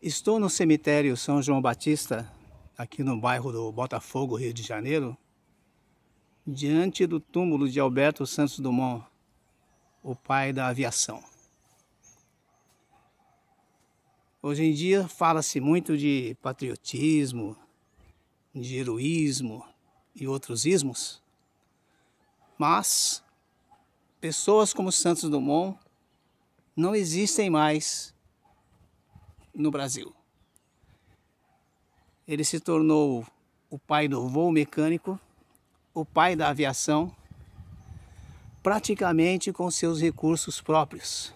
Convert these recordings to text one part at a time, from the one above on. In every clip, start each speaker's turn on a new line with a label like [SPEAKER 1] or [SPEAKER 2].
[SPEAKER 1] Estou no cemitério São João Batista, aqui no bairro do Botafogo, Rio de Janeiro, diante do túmulo de Alberto Santos Dumont, o pai da aviação. Hoje em dia fala-se muito de patriotismo, de heroísmo e outros ismos, mas pessoas como Santos Dumont não existem mais no Brasil. Ele se tornou o pai do voo mecânico, o pai da aviação, praticamente com seus recursos próprios.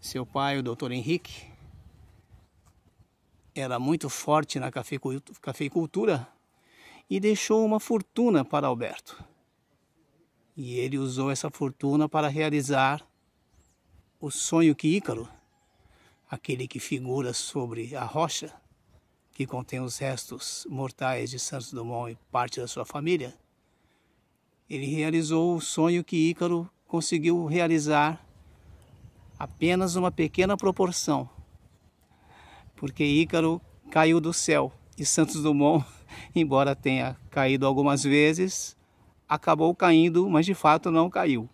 [SPEAKER 1] Seu pai, o Dr. Henrique, era muito forte na cafeicultura e deixou uma fortuna para Alberto. E ele usou essa fortuna para realizar o sonho que Ícaro aquele que figura sobre a rocha que contém os restos mortais de Santos Dumont e parte da sua família, ele realizou o sonho que Ícaro conseguiu realizar apenas uma pequena proporção, porque Ícaro caiu do céu e Santos Dumont, embora tenha caído algumas vezes, acabou caindo, mas de fato não caiu.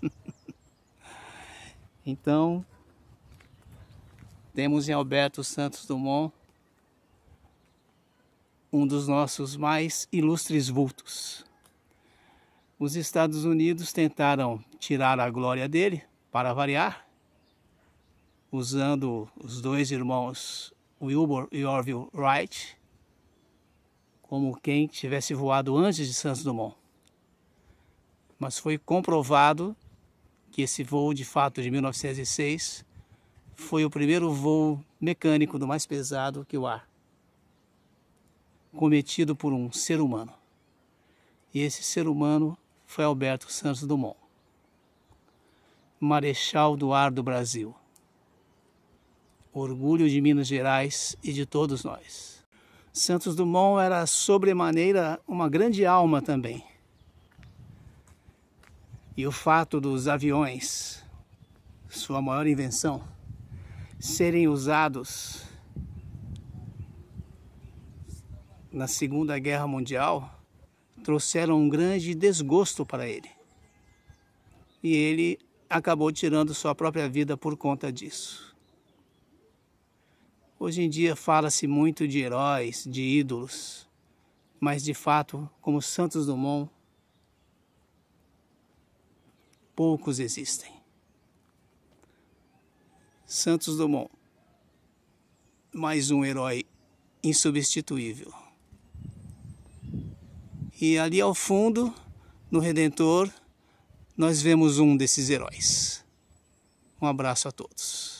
[SPEAKER 1] então, temos em Alberto Santos Dumont um dos nossos mais ilustres vultos. Os Estados Unidos tentaram tirar a glória dele, para variar, usando os dois irmãos Wilbur e Orville Wright como quem tivesse voado antes de Santos Dumont. Mas foi comprovado que esse voo de fato de 1906 foi o primeiro voo mecânico do mais pesado que o ar, cometido por um ser humano. E esse ser humano foi Alberto Santos Dumont, Marechal do Ar do Brasil. Orgulho de Minas Gerais e de todos nós. Santos Dumont era sobremaneira uma grande alma também. E o fato dos aviões, sua maior invenção, serem usados na Segunda Guerra Mundial trouxeram um grande desgosto para ele. E ele acabou tirando sua própria vida por conta disso. Hoje em dia fala-se muito de heróis, de ídolos, mas de fato, como Santos Dumont, poucos existem. Santos Dumont. Mais um herói insubstituível. E ali ao fundo, no Redentor, nós vemos um desses heróis. Um abraço a todos.